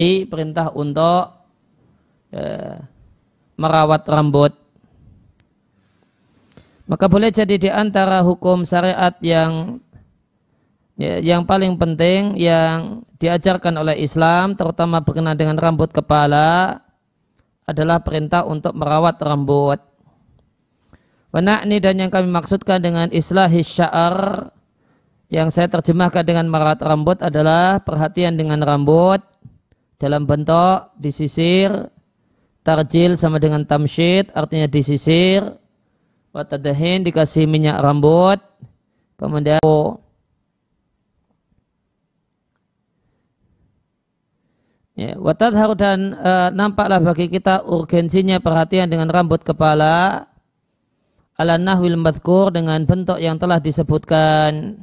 I perintah untuk e, merawat rambut. Maka boleh jadi di antara hukum syariat yang ya, yang paling penting yang diajarkan oleh Islam terutama berkenaan dengan rambut kepala adalah perintah untuk merawat rambut. ini dan yang kami maksudkan dengan islah hisyar yang saya terjemahkan dengan merawat rambut adalah perhatian dengan rambut dalam bentuk disisir tarjil sama dengan tamsyid artinya disisir watadahin dikasih minyak rambut kemudian ya watadharu dan e, nampaklah bagi kita urgensinya perhatian dengan rambut kepala ala nahwil madhkur dengan bentuk yang telah disebutkan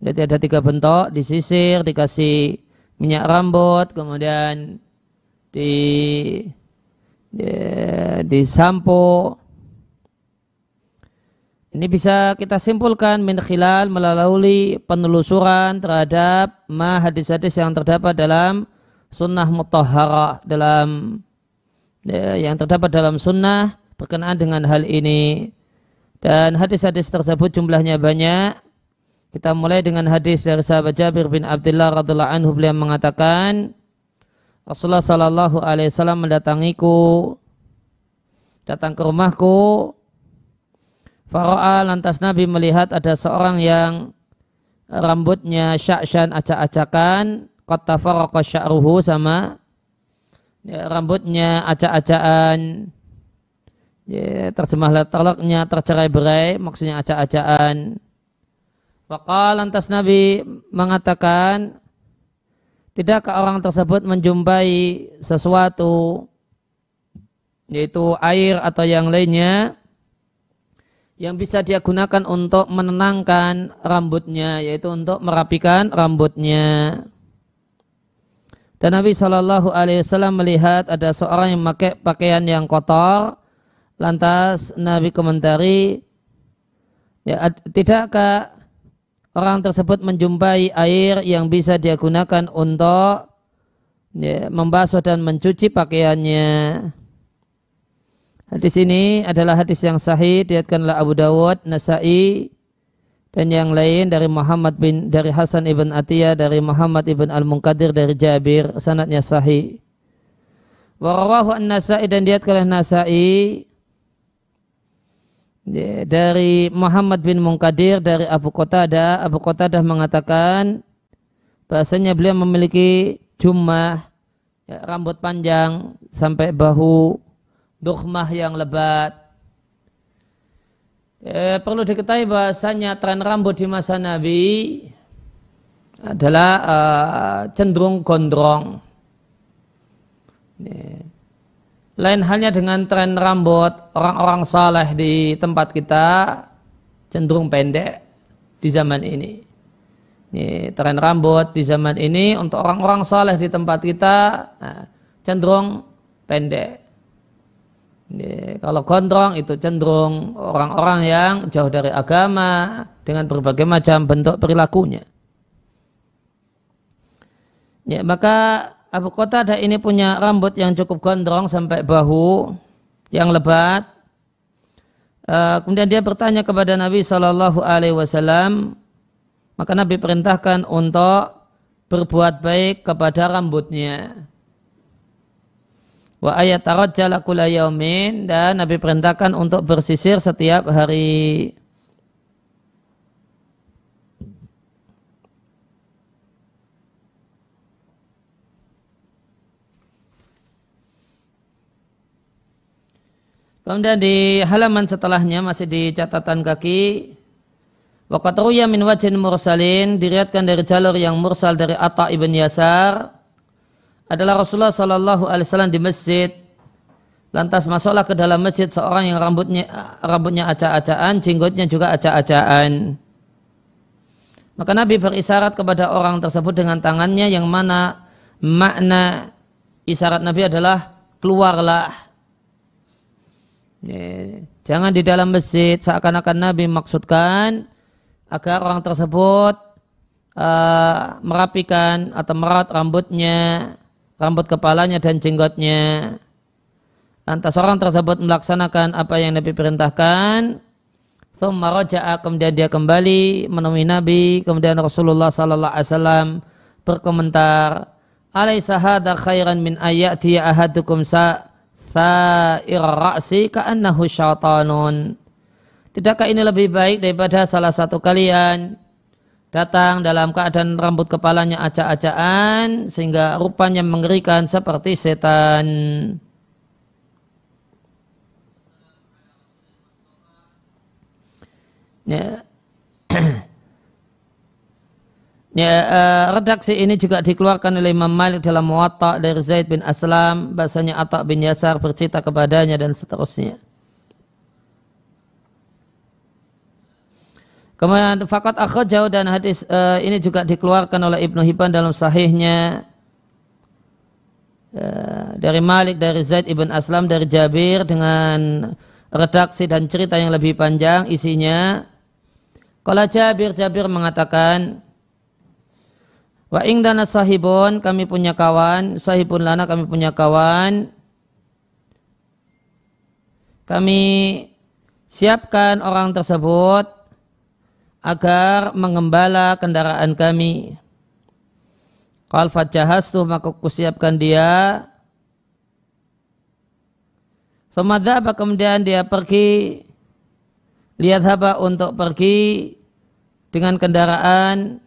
jadi ada tiga bentuk disisir dikasih minyak rambut, kemudian di di, di sampo. Ini bisa kita simpulkan min khilal melalui penelusuran terhadap ma hadis-hadis yang terdapat dalam sunnah mutahharah dalam ya, yang terdapat dalam sunnah berkenaan dengan hal ini. Dan hadis-hadis tersebut jumlahnya banyak kita mulai dengan hadis dari sahabat Jabir bin Abdullah radhiallahu anhu beliau mengatakan Rasulullah Shallallahu alaihi wasallam mendatangiku datang ke rumahku Faro'a lantas Nabi melihat ada seorang yang rambutnya syaksyan acak-acakan kota faroko sya'ruhu sama ya, rambutnya acak-acakan ya, terjemahlah tercerai-berai maksudnya acak-acakan Wakal lantas Nabi mengatakan, tidakkah orang tersebut menjumpai sesuatu, yaitu air atau yang lainnya, yang bisa dia gunakan untuk menenangkan rambutnya, yaitu untuk merapikan rambutnya. Dan Nabi Shallallahu Alaihi Wasallam melihat ada seorang yang memakai pakaian yang kotor, lantas Nabi komentari, ya, tidakkah orang tersebut menjumpai air yang bisa dia gunakan untuk ya, membasuh dan mencuci pakaiannya. Hadis ini adalah hadis yang sahih diatkanlah Abu Dawud, Nasai dan yang lain dari Muhammad bin dari Hasan ibn Atiyah dari Muhammad ibn Al Munkadir dari Jabir sanatnya sahih. Warawahu an Nasai dan diatkanlah Nasai dari Muhammad bin Munkadir dari Abu Qatadah, Abu dah mengatakan bahasanya beliau memiliki jumlah ya, rambut panjang sampai bahu, dukmah yang lebat. Ya, perlu diketahui bahasanya tren rambut di masa Nabi adalah uh, cenderung gondrong. Ya, lain halnya dengan tren rambut orang-orang saleh di tempat kita cenderung pendek di zaman ini. Ini tren rambut di zaman ini untuk orang-orang saleh di tempat kita nah, cenderung pendek. Ini, kalau gondrong itu cenderung orang-orang yang jauh dari agama dengan berbagai macam bentuk perilakunya. Ya, maka Abu Qatadah ini punya rambut yang cukup gondrong sampai bahu yang lebat. Eh, kemudian dia bertanya kepada Nabi Shallallahu Alaihi Wasallam, maka Nabi perintahkan untuk berbuat baik kepada rambutnya. Wa ayat tarot jalakulai dan Nabi perintahkan untuk bersisir setiap hari. Kemudian di halaman setelahnya masih di catatan kaki Waqat ruya min wajin mursalin diriatkan dari jalur yang mursal dari Atta ibn Yasar adalah Rasulullah sallallahu alaihi wasallam di masjid. Lantas masuklah ke dalam masjid seorang yang rambutnya rambutnya acak-acakan, jenggotnya juga acak-acakan. Maka Nabi berisyarat kepada orang tersebut dengan tangannya yang mana makna isyarat Nabi adalah keluarlah Eh, jangan di dalam masjid seakan-akan Nabi maksudkan agar orang tersebut uh, merapikan atau merawat rambutnya, rambut kepalanya dan jenggotnya. Lantas orang tersebut melaksanakan apa yang Nabi perintahkan. kemudian dia kembali menemui Nabi. Kemudian Rasulullah Sallallahu Alaihi Wasallam berkomentar. Alaihissalam khairan min dia ahadukum sa' sair ra'si ka'annahu syaitanun. Tidakkah ini lebih baik daripada salah satu kalian datang dalam keadaan rambut kepalanya acak-acakan sehingga rupanya mengerikan seperti setan. Ya, Ya, uh, redaksi ini juga dikeluarkan oleh Imam Malik dalam Muwatta dari Zaid bin Aslam, bahasanya Atta bin Yasar bercerita kepadanya dan seterusnya. Kemudian fakat jauh dan hadis uh, ini juga dikeluarkan oleh Ibnu Hibban dalam sahihnya uh, dari Malik dari Zaid ibn Aslam dari Jabir dengan redaksi dan cerita yang lebih panjang isinya. Kalau Jabir Jabir mengatakan Wa ingdana sahibun, kami punya kawan, sahibun lana kami punya kawan. Kami siapkan orang tersebut agar mengembala kendaraan kami. Qal tuh maka kusiapkan dia. Semada apa kemudian dia pergi lihat haba untuk pergi dengan kendaraan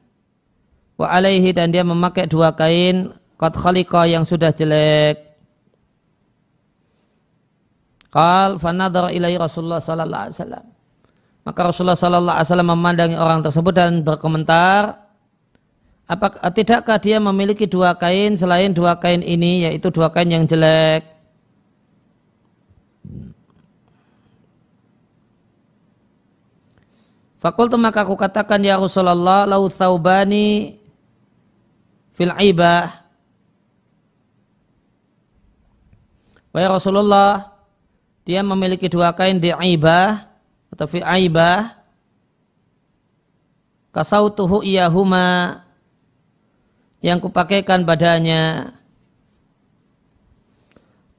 wa alaihi dan dia memakai dua kain qad khaliqa yang sudah jelek Qal nadhara ilai Rasulullah sallallahu alaihi wasallam. Maka Rasulullah sallallahu alaihi wasallam memandangi orang tersebut dan berkomentar, apakah tidakkah dia memiliki dua kain selain dua kain ini yaitu dua kain yang jelek? Fakultu maka aku katakan ya Rasulullah lau saubani fil aibah Wahai Rasulullah, dia memiliki dua kain di aibah atau fi aibah. Kasautuhu iyahuma yang kupakaikan badannya.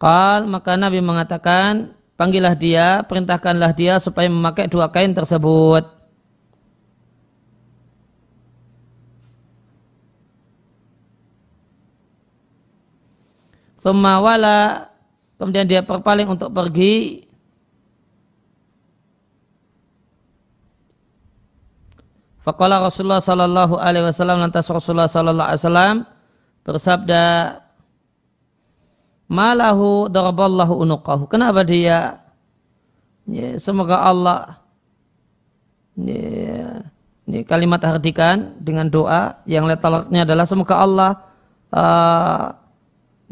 Kal maka Nabi mengatakan, panggillah dia, perintahkanlah dia supaya memakai dua kain tersebut. Semawala kemudian dia perpaling untuk pergi Fakola Rasulullah Sallallahu Alaihi Wasallam lantas Rasulullah Sallallahu Alaihi Wasallam bersabda Malahu daraballahu unuqahu Kenapa dia ya, Semoga Allah ya, ini ya, kalimat hardikan dengan doa yang letalaknya adalah semoga Allah uh,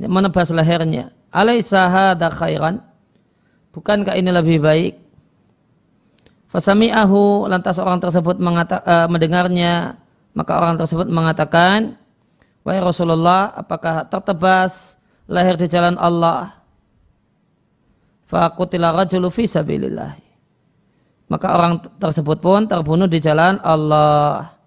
menebas lehernya. Alaisa hadza khairan? Bukankah ini lebih baik? Fasami'ahu lantas orang tersebut mengata, uh, mendengarnya maka orang tersebut mengatakan wahai Rasulullah apakah tertebas leher di jalan Allah? Fakutila rajulu sabillillahi Maka orang tersebut pun terbunuh di jalan Allah.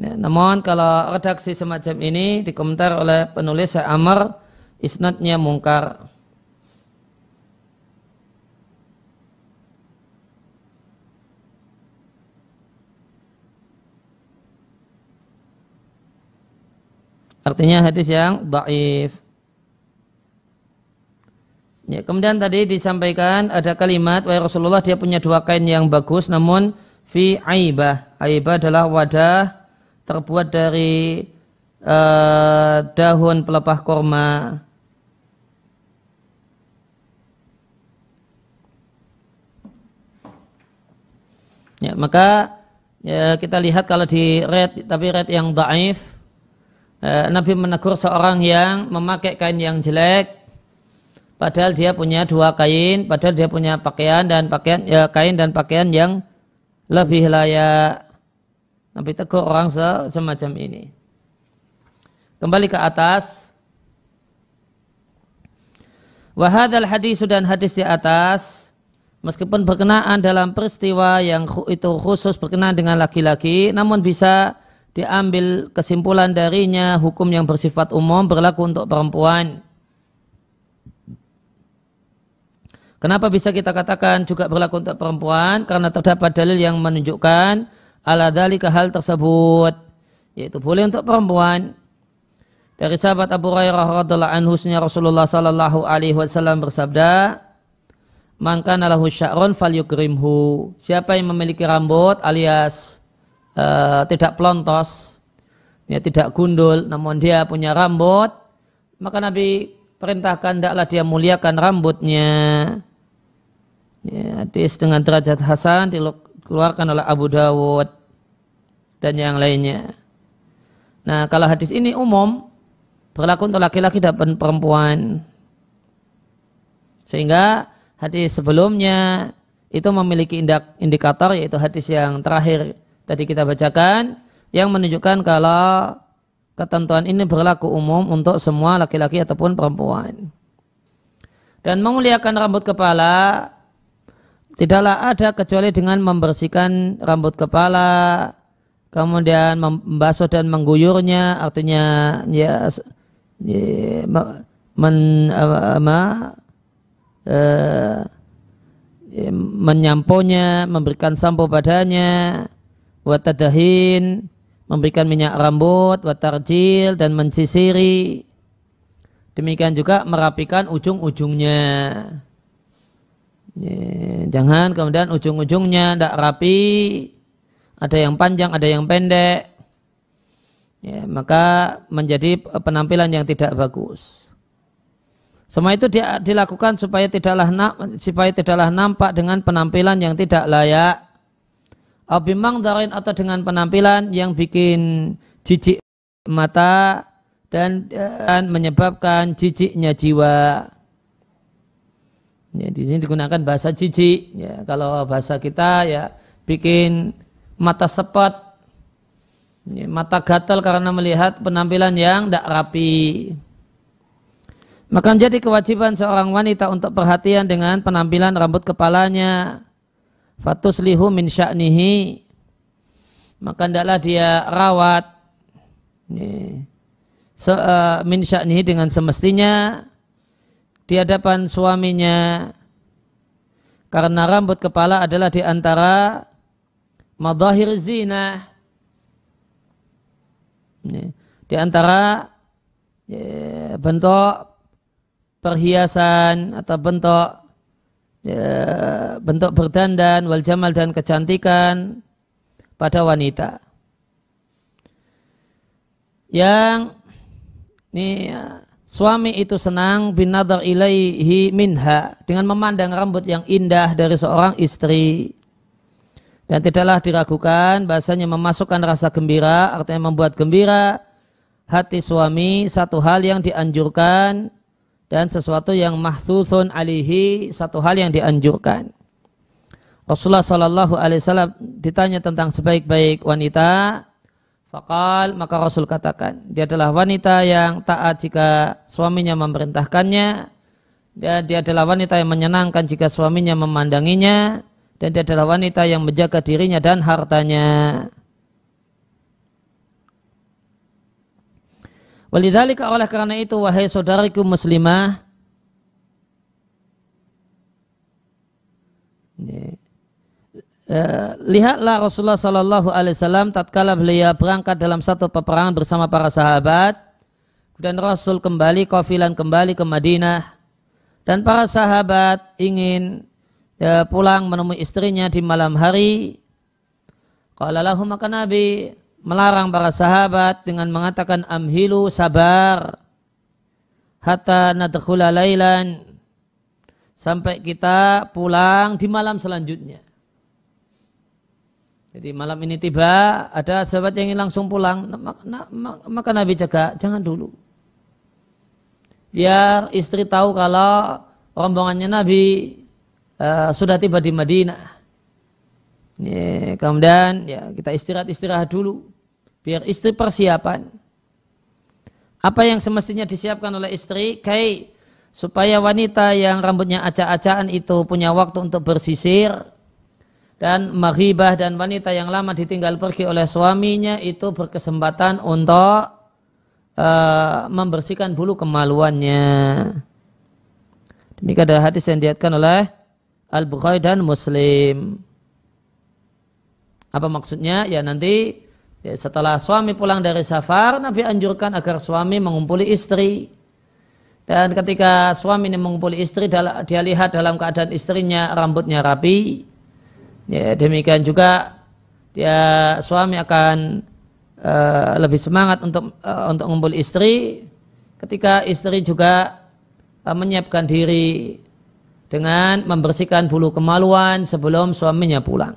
Ya, namun kalau redaksi semacam ini dikomentar oleh penulis Amr isnadnya mungkar. Artinya hadis yang baif. Ya, kemudian tadi disampaikan ada kalimat wahai Rasulullah dia punya dua kain yang bagus namun fi aibah. Aibah adalah wadah terbuat dari eh, daun pelepah korma. Ya, maka ya, kita lihat kalau di red tapi red yang daif eh, Nabi menegur seorang yang memakai kain yang jelek padahal dia punya dua kain padahal dia punya pakaian dan pakaian ya, kain dan pakaian yang lebih layak Nabi tegur orang semacam ini. Kembali ke atas. Wahadal hadis dan hadis di atas meskipun berkenaan dalam peristiwa yang itu khusus berkenaan dengan laki-laki namun bisa diambil kesimpulan darinya hukum yang bersifat umum berlaku untuk perempuan. Kenapa bisa kita katakan juga berlaku untuk perempuan? Karena terdapat dalil yang menunjukkan ala dalika hal tersebut yaitu boleh untuk perempuan dari sahabat Abu Hurairah radhiallahu anhu Rasulullah sallallahu alaihi wasallam bersabda maka nalahu sya'ron fal yukrimhu siapa yang memiliki rambut alias uh, tidak pelontos ya, tidak gundul namun dia punya rambut maka Nabi perintahkan tidaklah dia muliakan rambutnya ya, hadis dengan derajat Hasan dikeluarkan oleh Abu Dawud dan yang lainnya. Nah, kalau hadis ini umum berlaku untuk laki-laki dan perempuan. Sehingga hadis sebelumnya itu memiliki indikator yaitu hadis yang terakhir tadi kita bacakan yang menunjukkan kalau ketentuan ini berlaku umum untuk semua laki-laki ataupun perempuan. Dan memuliakan rambut kepala tidaklah ada kecuali dengan membersihkan rambut kepala, kemudian membasuh dan mengguyurnya, artinya ya, ya men, apa, apa, eh, ya, menyamponya, memberikan sampo padanya, watadahin, memberikan minyak rambut, watarjil, dan mensisiri. Demikian juga merapikan ujung-ujungnya. Ya, jangan kemudian ujung-ujungnya tidak rapi, ada yang panjang, ada yang pendek. Ya, maka menjadi penampilan yang tidak bagus. Semua itu dilakukan supaya tidaklah na, supaya tidaklah nampak dengan penampilan yang tidak layak. Abimang darin atau dengan penampilan yang bikin jijik mata dan, dan menyebabkan jijiknya jiwa. Ya, di sini digunakan bahasa jijik. Ya, kalau bahasa kita ya bikin mata sepet, ya, mata gatal karena melihat penampilan yang tidak rapi. Maka menjadi kewajiban seorang wanita untuk perhatian dengan penampilan rambut kepalanya. Fatus lihu min sya'nihi. Maka hendaklah dia rawat. Ini. Ya, se, uh, min sya'nihi dengan semestinya di hadapan suaminya karena rambut kepala adalah di antara madahir zina di antara ya, bentuk perhiasan atau bentuk ya, bentuk berdandan wal jamal dan kecantikan pada wanita yang ini ya, suami itu senang binadar ilaihi minha dengan memandang rambut yang indah dari seorang istri dan tidaklah diragukan bahasanya memasukkan rasa gembira artinya membuat gembira hati suami satu hal yang dianjurkan dan sesuatu yang mahthutsun alihi satu hal yang dianjurkan Rasulullah Shallallahu Alaihi Wasallam ditanya tentang sebaik-baik wanita Fakal maka Rasul katakan dia adalah wanita yang taat jika suaminya memerintahkannya dan dia adalah wanita yang menyenangkan jika suaminya memandanginya dan dia adalah wanita yang menjaga dirinya dan hartanya. Walidhalika oleh karena itu wahai saudariku muslimah Eh, lihatlah Rasulullah Shallallahu Alaihi Wasallam tatkala beliau berangkat dalam satu peperangan bersama para sahabat, dan Rasul kembali kafilan kembali ke Madinah, dan para sahabat ingin ya, pulang menemui istrinya di malam hari. Kalaulahum maka Nabi melarang para sahabat dengan mengatakan amhilu sabar hatta nadkhula lailan sampai kita pulang di malam selanjutnya. Jadi malam ini tiba, ada sahabat yang ingin langsung pulang, maka Nabi jaga, jangan dulu. Biar istri tahu kalau rombongannya Nabi uh, sudah tiba di Madinah. Ini, kemudian ya kita istirahat-istirahat dulu, biar istri persiapan. Apa yang semestinya disiapkan oleh istri, kayak supaya wanita yang rambutnya acak-acakan itu punya waktu untuk bersisir, dan maghibah dan wanita yang lama ditinggal pergi oleh suaminya itu berkesempatan untuk uh, membersihkan bulu kemaluannya. Demikian ada hadis yang diatkan oleh Al-Bukhari dan Muslim. Apa maksudnya? Ya nanti ya, setelah suami pulang dari safar, Nabi anjurkan agar suami mengumpuli istri. Dan ketika suami ini mengumpuli istri, dia lihat dalam keadaan istrinya rambutnya rapi, Ya, demikian juga dia suami akan uh, lebih semangat untuk uh, untuk ngumpul istri ketika istri juga uh, menyiapkan diri dengan membersihkan bulu kemaluan sebelum suaminya pulang.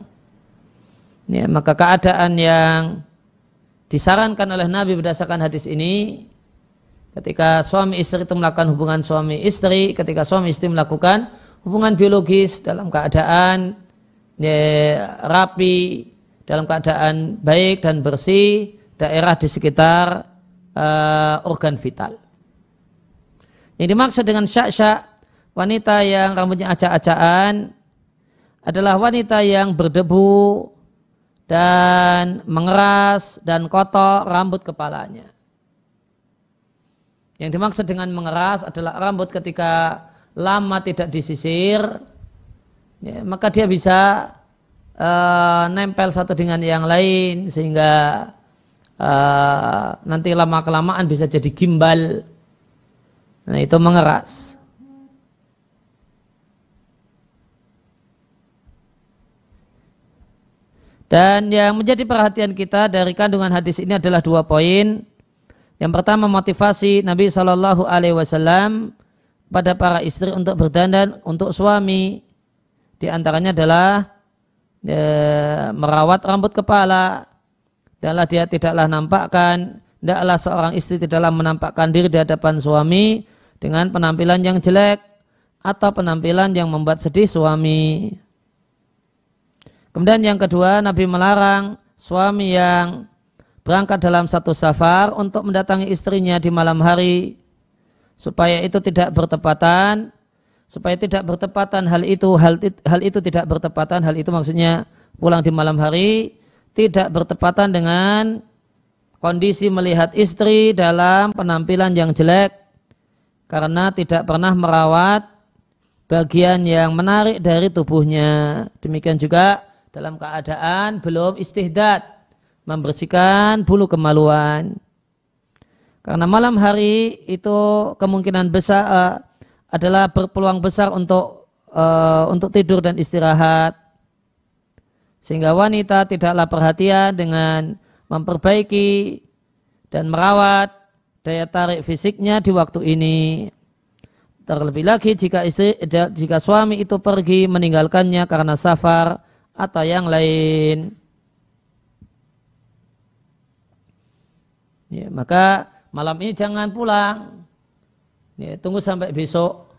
Ya, maka keadaan yang disarankan oleh Nabi berdasarkan hadis ini ketika suami istri itu melakukan hubungan suami istri, ketika suami istri melakukan hubungan biologis dalam keadaan ya, rapi dalam keadaan baik dan bersih daerah di sekitar uh, organ vital. Yang dimaksud dengan syak-syak wanita yang rambutnya acak-acakan adalah wanita yang berdebu dan mengeras dan kotor rambut kepalanya. Yang dimaksud dengan mengeras adalah rambut ketika lama tidak disisir, ya, maka dia bisa uh, nempel satu dengan yang lain sehingga uh, nanti lama kelamaan bisa jadi gimbal. Nah itu mengeras. Dan yang menjadi perhatian kita dari kandungan hadis ini adalah dua poin. Yang pertama motivasi Nabi Shallallahu Alaihi Wasallam pada para istri untuk berdandan untuk suami di antaranya adalah e, merawat rambut kepala. adalah dia tidaklah nampakkan, tidaklah seorang istri tidaklah menampakkan diri di hadapan suami dengan penampilan yang jelek atau penampilan yang membuat sedih suami. Kemudian yang kedua, Nabi melarang suami yang berangkat dalam satu safar untuk mendatangi istrinya di malam hari supaya itu tidak bertepatan supaya tidak bertepatan hal itu hal, hal itu tidak bertepatan hal itu maksudnya pulang di malam hari tidak bertepatan dengan kondisi melihat istri dalam penampilan yang jelek karena tidak pernah merawat bagian yang menarik dari tubuhnya demikian juga dalam keadaan belum istihdad membersihkan bulu kemaluan karena malam hari itu kemungkinan besar eh, adalah berpeluang besar untuk uh, untuk tidur dan istirahat sehingga wanita tidaklah perhatian dengan memperbaiki dan merawat daya tarik fisiknya di waktu ini. Terlebih lagi jika istri jika suami itu pergi meninggalkannya karena safar atau yang lain. Ya, maka malam ini jangan pulang. Ya, tunggu sampai besok.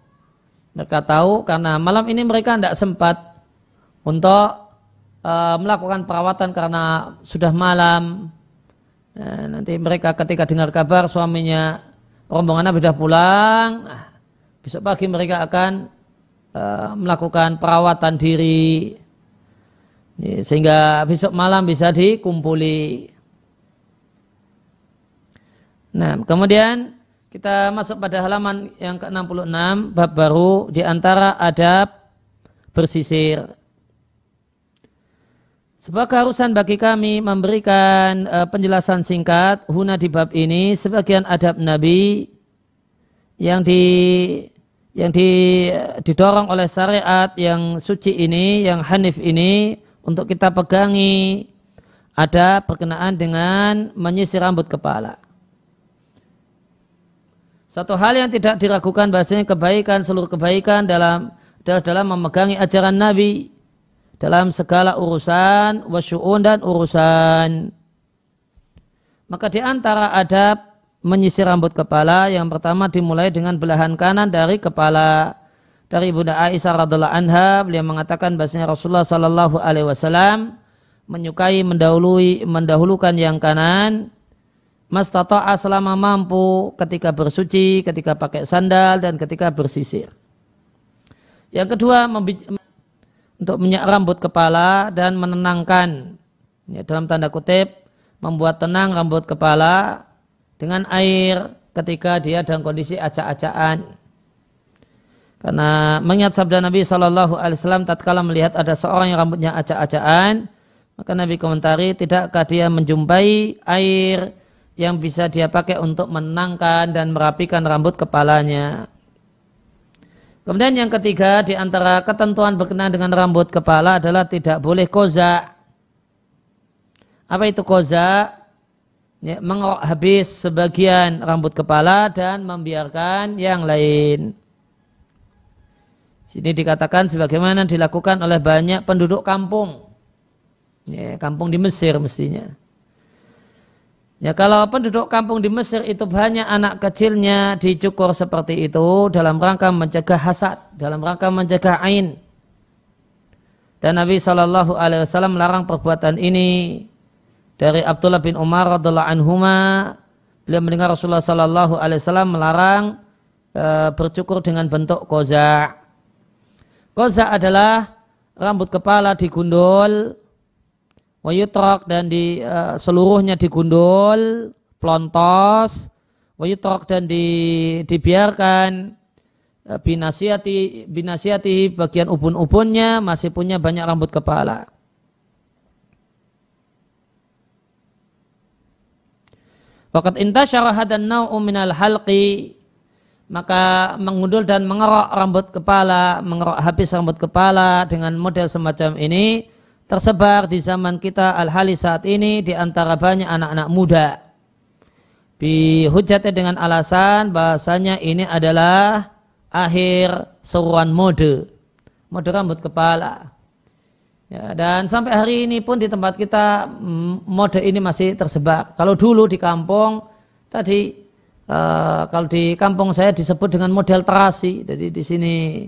Mereka tahu karena malam ini mereka tidak sempat untuk uh, melakukan perawatan karena sudah malam. Nah, nanti mereka ketika dengar kabar suaminya rombongan Nabi sudah pulang, nah, besok pagi mereka akan uh, melakukan perawatan diri ya, sehingga besok malam bisa dikumpuli. Nah, kemudian kita masuk pada halaman yang ke-66 bab baru di antara adab bersisir. Sebagai keharusan bagi kami memberikan eh, penjelasan singkat huna di bab ini sebagian adab Nabi yang di yang di, eh, didorong oleh syariat yang suci ini, yang hanif ini untuk kita pegangi ada perkenaan dengan menyisir rambut kepala. Satu hal yang tidak diragukan bahasanya kebaikan, seluruh kebaikan dalam dalam memegangi ajaran Nabi dalam segala urusan, wasyu'un dan urusan. Maka di antara adab menyisir rambut kepala yang pertama dimulai dengan belahan kanan dari kepala dari Bunda Aisyah radhiallahu anha beliau mengatakan bahasanya Rasulullah sallallahu alaihi wasallam menyukai mendahului mendahulukan yang kanan Mas tatoa selama mampu ketika bersuci, ketika pakai sandal, dan ketika bersisir. Yang kedua, untuk minyak rambut kepala dan menenangkan. Ya, dalam tanda kutip, membuat tenang rambut kepala dengan air ketika dia dalam kondisi acak-acakan. Karena mengingat sabda Nabi Shallallahu Alaihi Wasallam tatkala melihat ada seorang yang rambutnya acak-acakan, maka Nabi komentari, tidakkah dia menjumpai air yang bisa dia pakai untuk menangkan dan merapikan rambut kepalanya. Kemudian yang ketiga di antara ketentuan berkenaan dengan rambut kepala adalah tidak boleh koza. Apa itu koza? Ya, habis sebagian rambut kepala dan membiarkan yang lain. Sini dikatakan sebagaimana dilakukan oleh banyak penduduk kampung. Ya, kampung di Mesir mestinya. Ya kalau penduduk kampung di Mesir itu banyak anak kecilnya dicukur seperti itu dalam rangka mencegah hasad, dalam rangka mencegah ain. Dan Nabi Shallallahu Alaihi Wasallam larang perbuatan ini dari Abdullah bin Umar radhiallahu anhu. Beliau mendengar Rasulullah Shallallahu Alaihi Wasallam melarang e, bercukur dengan bentuk koza. Koza adalah rambut kepala digundul wayutrok dan di uh, seluruhnya digundul plontos, wayutrok dan di, dibiarkan uh, binasiati binasiati bagian ubun-ubunnya masih punya banyak rambut kepala Waqat intasyara hadan nau'u minal halki maka mengundul dan mengerok rambut kepala, mengerok habis rambut kepala dengan model semacam ini tersebar di zaman kita al-hali saat ini di antara banyak anak-anak muda. Dihujatnya dengan alasan bahasanya ini adalah akhir seruan mode. Mode rambut kepala. Ya, dan sampai hari ini pun di tempat kita mm, mode ini masih tersebar. Kalau dulu di kampung tadi Uh, kalau di kampung saya disebut dengan model terasi. Jadi di sini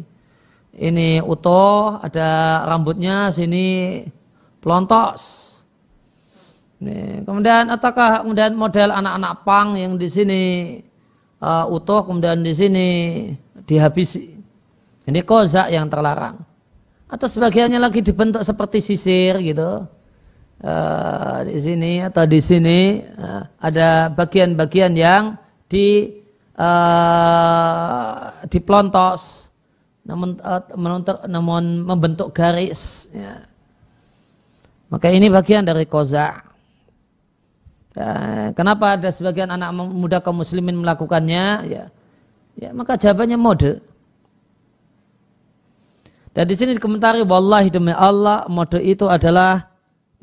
ini utuh, ada rambutnya, sini plontos. Kemudian ataukah kemudian model anak-anak pang yang di sini uh, utuh, kemudian di sini dihabisi. Ini kozak yang terlarang. Atau sebagiannya lagi dibentuk seperti sisir gitu. Uh, di sini atau di sini uh, ada bagian-bagian yang di uh, plontos namun eh, menuntuk, namun membentuk garis ya. maka ini bagian dari koza ya, kenapa ada sebagian anak muda kaum muslimin melakukannya ya ya maka jawabannya mode dan di sini dikomentari wallahi demi Allah mode itu adalah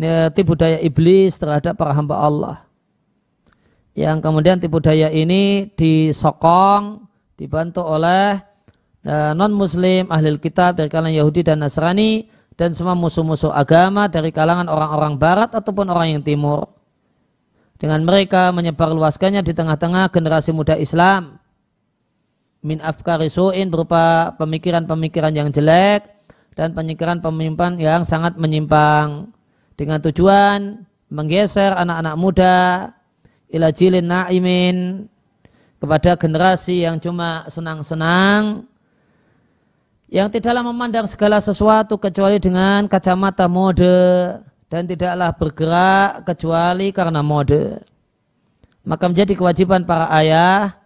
ya, tipu daya iblis terhadap para hamba Allah yang kemudian tipu daya ini disokong dibantu oleh Eh, non muslim, ahli kitab dari kalangan Yahudi dan Nasrani dan semua musuh-musuh agama dari kalangan orang-orang barat ataupun orang yang timur. Dengan mereka menyebar menyebarluaskannya di tengah-tengah generasi muda Islam min afkari su'in berupa pemikiran-pemikiran yang jelek dan penyikiran pemimpin yang sangat menyimpang dengan tujuan menggeser anak-anak muda ila jilin na'imin kepada generasi yang cuma senang-senang yang tidaklah memandang segala sesuatu kecuali dengan kacamata mode dan tidaklah bergerak kecuali karena mode. Maka menjadi kewajiban para ayah,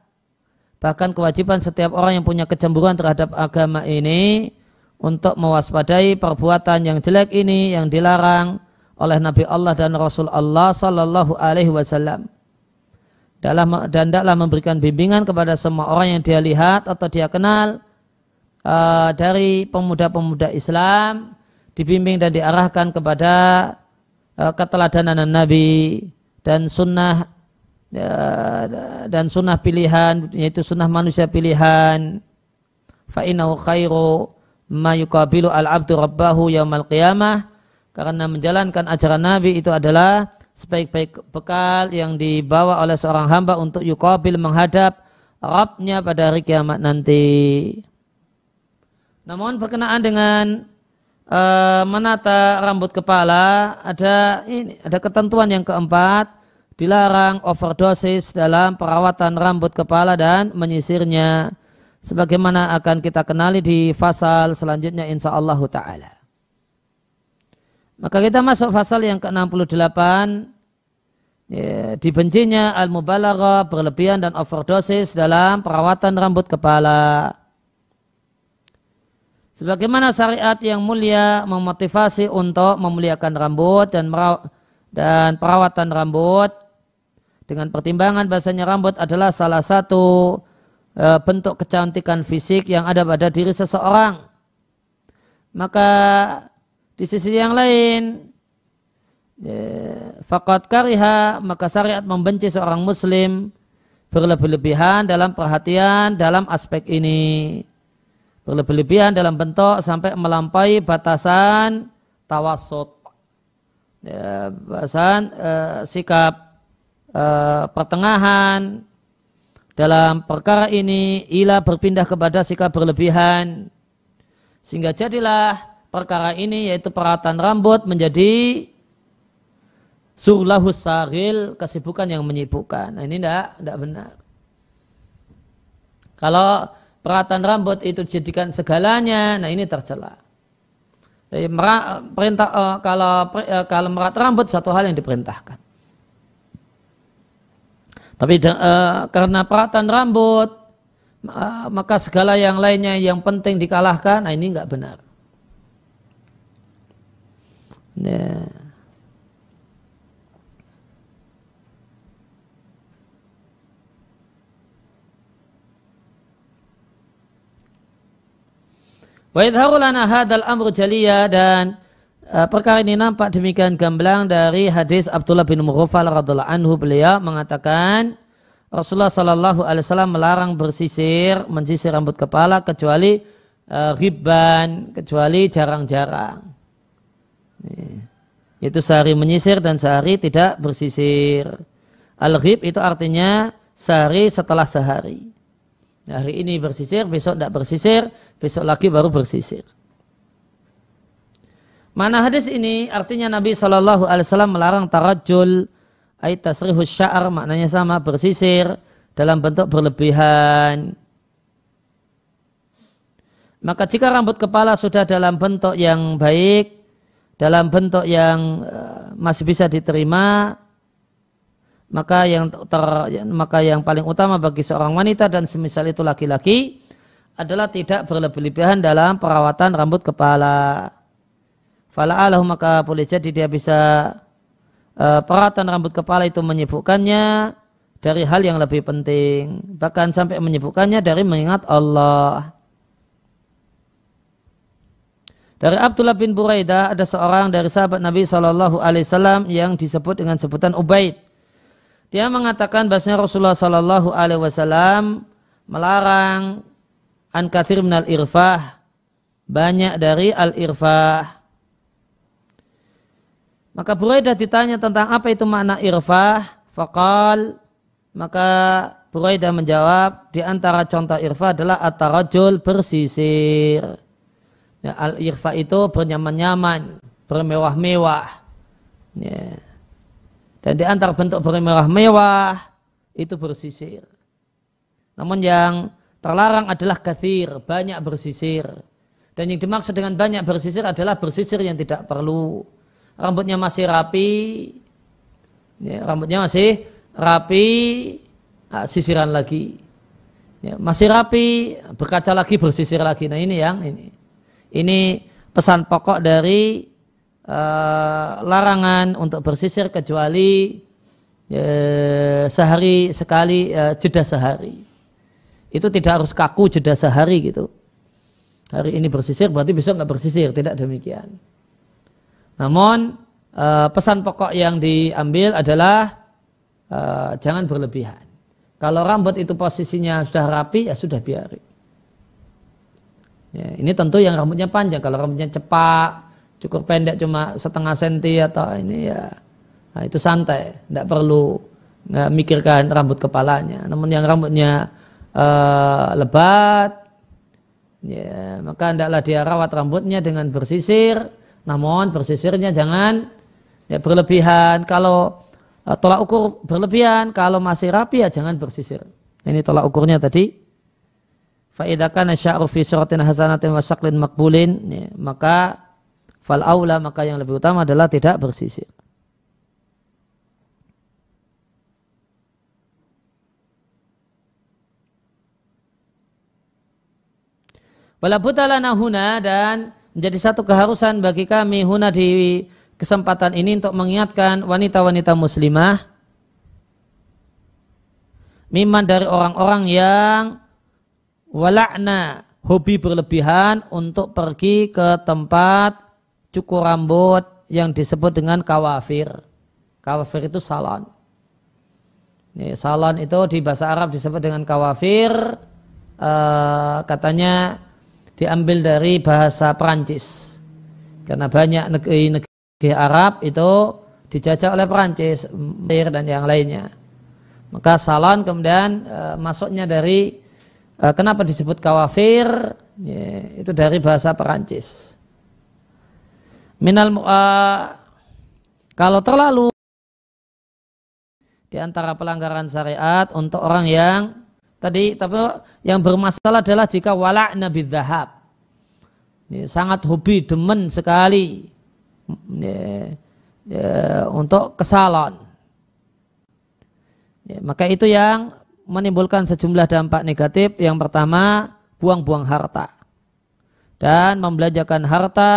bahkan kewajiban setiap orang yang punya kecemburuan terhadap agama ini untuk mewaspadai perbuatan yang jelek ini yang dilarang oleh Nabi Allah dan Rasul Allah Sallallahu Alaihi Wasallam. Dan tidaklah memberikan bimbingan kepada semua orang yang dia lihat atau dia kenal, Eh, dari pemuda-pemuda Islam dibimbing dan diarahkan kepada uh, keteladanan Nabi dan sunnah uh, dan sunnah pilihan yaitu sunnah manusia pilihan fa innahu khairu ma al abdu rabbahu yaumal qiyamah karena menjalankan ajaran Nabi itu adalah sebaik-baik bekal yang dibawa oleh seorang hamba untuk yuqabil menghadap Rabbnya pada hari kiamat nanti. Namun berkenaan dengan e, menata rambut kepala ada ini ada ketentuan yang keempat dilarang overdosis dalam perawatan rambut kepala dan menyisirnya sebagaimana akan kita kenali di fasal selanjutnya insya Allah taala. Maka kita masuk fasal yang ke-68 ya, dibencinya al-mubalaghah berlebihan dan overdosis dalam perawatan rambut kepala. Sebagaimana syariat yang mulia memotivasi untuk memuliakan rambut dan dan perawatan rambut dengan pertimbangan bahasanya rambut adalah salah satu e, bentuk kecantikan fisik yang ada pada diri seseorang. Maka di sisi yang lain e, fakat kariha maka syariat membenci seorang muslim berlebih-lebihan dalam perhatian dalam aspek ini berlebihan dalam bentuk sampai melampaui batasan tawasut ya, batasan eh, sikap eh, pertengahan dalam perkara ini ila berpindah kepada sikap berlebihan sehingga jadilah perkara ini yaitu peratan rambut menjadi surlahus saril kesibukan yang menyibukkan nah, ini tidak tidak benar kalau peratan rambut itu jadikan segalanya, nah ini tercela. Jadi merah, perintah eh, kalau eh, kalau merat rambut satu hal yang diperintahkan. Tapi eh, karena peratan rambut maka segala yang lainnya yang penting dikalahkan, nah ini nggak benar. Yeah. Wa idharu lana hadal amru jaliya dan uh, perkara ini nampak demikian gamblang dari hadis Abdullah bin Mughfal radhiallahu anhu beliau mengatakan Rasulullah Shallallahu Alaihi Wasallam melarang bersisir, mensisir rambut kepala kecuali uh, eh, riban, kecuali jarang-jarang. Itu sehari menyisir dan sehari tidak bersisir. Al-ghib itu artinya sehari setelah sehari hari ini bersisir, besok tidak bersisir, besok lagi baru bersisir. Mana hadis ini artinya Nabi Shallallahu Alaihi Wasallam melarang tarajul ayat tasrihush sya'ar maknanya sama bersisir dalam bentuk berlebihan. Maka jika rambut kepala sudah dalam bentuk yang baik, dalam bentuk yang eh, masih bisa diterima, maka yang ter, ya, maka yang paling utama bagi seorang wanita dan semisal itu laki-laki adalah tidak berlebih-lebihan dalam perawatan rambut kepala. Fala'alahu maka boleh jadi dia bisa e, perawatan rambut kepala itu menyibukkannya dari hal yang lebih penting. Bahkan sampai menyibukkannya dari mengingat Allah. Dari Abdullah bin Buraidah ada seorang dari sahabat Nabi Shallallahu Alaihi Wasallam yang disebut dengan sebutan Ubaid. Dia mengatakan bahasanya Rasulullah Sallallahu Alaihi Wasallam melarang an kathir minal irfah banyak dari al irfah. Maka Buraidah ditanya tentang apa itu makna irfah, fakal. Maka Buraidah menjawab di antara contoh irfah adalah atarajul bersisir. Ya, al irfah itu bernyaman-nyaman, bermewah-mewah. Yeah dan di antara bentuk bermewah mewah itu bersisir. Namun yang terlarang adalah kathir, banyak bersisir. Dan yang dimaksud dengan banyak bersisir adalah bersisir yang tidak perlu. Rambutnya masih rapi, ya, rambutnya masih rapi, ah, sisiran lagi. Ya, masih rapi, berkaca lagi, bersisir lagi. Nah ini yang ini. Ini pesan pokok dari uh, larangan untuk bersisir kecuali uh, sehari sekali uh, jeda sehari. Itu tidak harus kaku jeda sehari gitu. Hari ini bersisir berarti besok nggak bersisir, tidak demikian. Namun uh, pesan pokok yang diambil adalah uh, jangan berlebihan. Kalau rambut itu posisinya sudah rapi ya sudah biarin. Ya, ini tentu yang rambutnya panjang. Kalau rambutnya cepat, cukur pendek cuma setengah senti atau ini ya nah, itu santai tidak perlu nggak mikirkan rambut kepalanya namun yang rambutnya uh, lebat ya maka hendaklah dia rawat rambutnya dengan bersisir namun bersisirnya jangan ya berlebihan kalau uh, tolak ukur berlebihan kalau masih rapi ya jangan bersisir ini tolak ukurnya tadi fa'idakan sya'ru fi suratin hasanatin wa makbulin ya, maka Fal aula maka yang lebih utama adalah tidak bersisir. Walabutalana Nahuna dan menjadi satu keharusan bagi kami huna di kesempatan ini untuk mengingatkan wanita-wanita muslimah miman dari orang-orang yang walakna hobi berlebihan untuk pergi ke tempat cukur rambut yang disebut dengan kawafir. Kawafir itu salon. Ini salon itu di bahasa Arab disebut dengan kawafir. E, katanya diambil dari bahasa Perancis. Karena banyak negeri-negeri Arab itu dijajah oleh Perancis, Mesir dan yang lainnya. Maka salon kemudian e, masuknya dari e, kenapa disebut kawafir? Ya, itu dari bahasa Perancis. Minal uh, kalau terlalu di antara pelanggaran syariat untuk orang yang tadi tapi yang bermasalah adalah jika wala nabi zahab ini sangat hobi demen sekali ini, ini, ya, untuk kesalon salon ya, maka itu yang menimbulkan sejumlah dampak negatif yang pertama buang-buang harta dan membelanjakan harta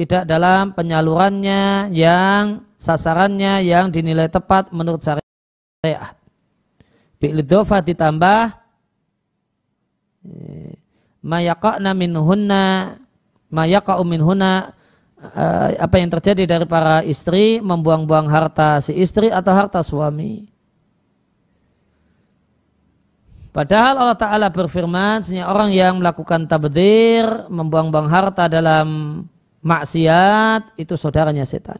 tidak dalam penyalurannya yang sasarannya yang dinilai tepat menurut syariat. Bi'lidhofah ditambah eh, mayaqa'na minhunna mayaqa'u minhunna eh, apa yang terjadi dari para istri membuang-buang harta si istri atau harta suami. Padahal Allah Ta'ala berfirman, orang yang melakukan tabdir, membuang-buang harta dalam maksiat itu saudaranya setan.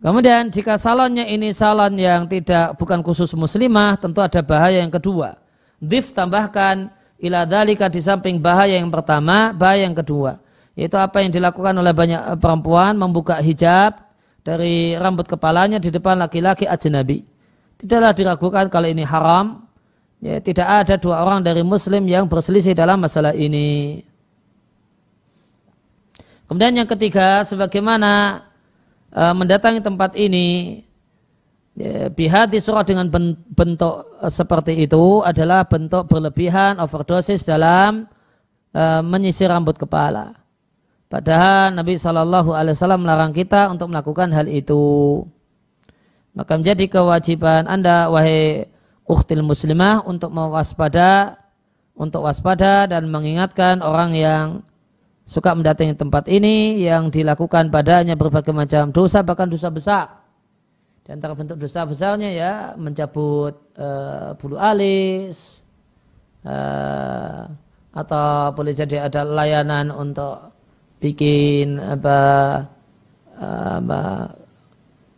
Kemudian jika salonnya ini salon yang tidak bukan khusus muslimah, tentu ada bahaya yang kedua. Dif tambahkan ila dalika di samping bahaya yang pertama, bahaya yang kedua. Yaitu apa yang dilakukan oleh banyak eh, perempuan membuka hijab dari rambut kepalanya di depan laki-laki ajnabi. Tidaklah diragukan kalau ini haram, Ya, tidak ada dua orang dari muslim yang berselisih dalam masalah ini. Kemudian yang ketiga, sebagaimana e, mendatangi tempat ini ya, bihati surah dengan bentuk e, seperti itu adalah bentuk berlebihan overdosis dalam e, menyisir rambut kepala. Padahal Nabi Shallallahu Alaihi Wasallam melarang kita untuk melakukan hal itu. Maka menjadi kewajiban anda wahai ukhtil muslimah untuk mewaspada untuk waspada dan mengingatkan orang yang suka mendatangi tempat ini yang dilakukan padanya berbagai macam dosa bahkan dosa besar di antara bentuk dosa besarnya ya mencabut uh, bulu alis uh, atau boleh jadi ada layanan untuk bikin eh, apa, apa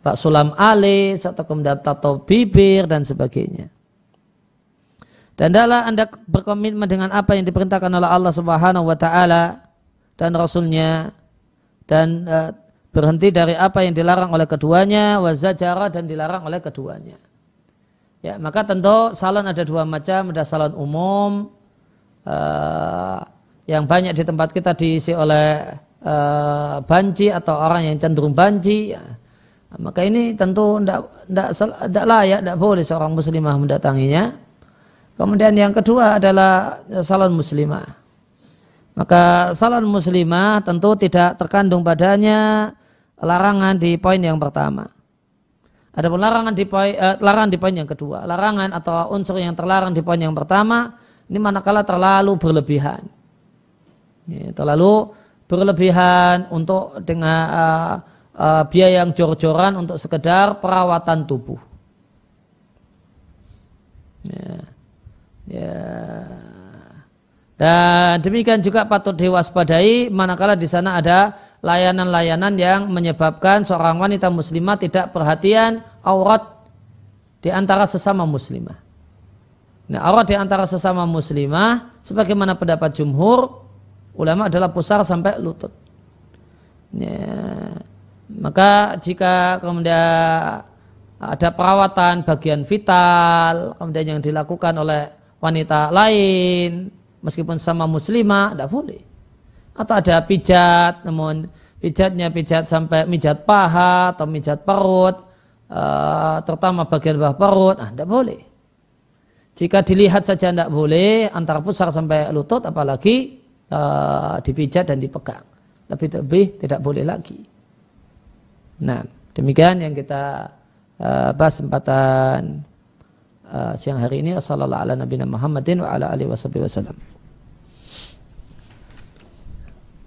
Pak Sulam alis atau kemudian tato bibir dan sebagainya. Dan dalam Anda berkomitmen dengan apa yang diperintahkan oleh Allah Subhanahu wa taala dan rasulnya dan uh, berhenti dari apa yang dilarang oleh keduanya wazajara dan dilarang oleh keduanya. Ya, maka tentu salan ada dua macam, ada salan umum uh, yang banyak di tempat kita diisi oleh uh, banci atau orang yang cenderung banci. Ya. Maka ini tentu tidak layak, tidak boleh seorang muslimah mendatanginya Kemudian yang kedua adalah e, salon muslimah. Maka salon muslimah tentu tidak terkandung padanya larangan di poin yang pertama. Ada larangan di poin, eh, larangan di poin yang kedua. Larangan atau unsur yang terlarang di poin yang pertama ini manakala terlalu berlebihan. Ini terlalu berlebihan untuk dengan uh, uh, biaya yang jor-joran untuk sekedar perawatan tubuh. Ya. Ya. Dan demikian juga patut diwaspadai manakala di sana ada layanan-layanan yang menyebabkan seorang wanita muslimah tidak perhatian aurat di antara sesama muslimah. Nah, aurat di antara sesama muslimah sebagaimana pendapat jumhur ulama adalah pusar sampai lutut. Ya. Maka jika kemudian ada perawatan bagian vital kemudian yang dilakukan oleh wanita lain meskipun sama muslimah tidak boleh atau ada pijat namun pijatnya pijat sampai mijat paha atau mijat perut eh, terutama bagian bawah perut ah tidak boleh jika dilihat saja tidak boleh antara pusar sampai lutut apalagi uh, dipijat dan dipegang lebih lebih tidak boleh lagi nah demikian yang kita uh, bahas kesempatan Eh, siang hari ini. Sallallahu ala nabiyina Muhammadin wa ala alihi wasallam.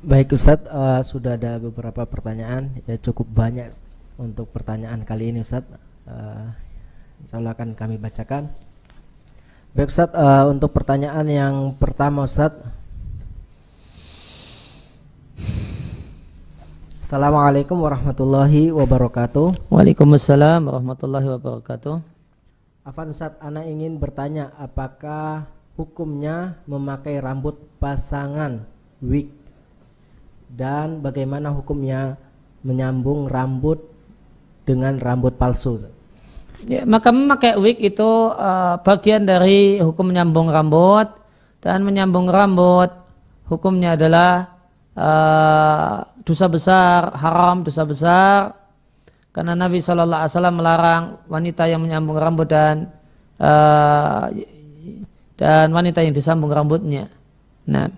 Baik Ustaz, uh, sudah ada beberapa pertanyaan ya cukup banyak untuk pertanyaan kali ini Ustaz. Uh, insya Allah akan kami bacakan. Baik Ustaz, uh, untuk pertanyaan yang pertama Ustaz. Assalamualaikum warahmatullahi wabarakatuh. Waalaikumsalam warahmatullahi wabarakatuh. Avansat Ana ingin bertanya apakah hukumnya memakai rambut pasangan wig dan bagaimana hukumnya menyambung rambut dengan rambut palsu? Ya, maka memakai wig itu uh, bagian dari hukum menyambung rambut dan menyambung rambut hukumnya adalah uh, dosa besar, haram dosa besar karena Nabi Shallallahu Alaihi Wasallam melarang wanita yang menyambung rambut dan uh, dan wanita yang disambung rambutnya. Nah.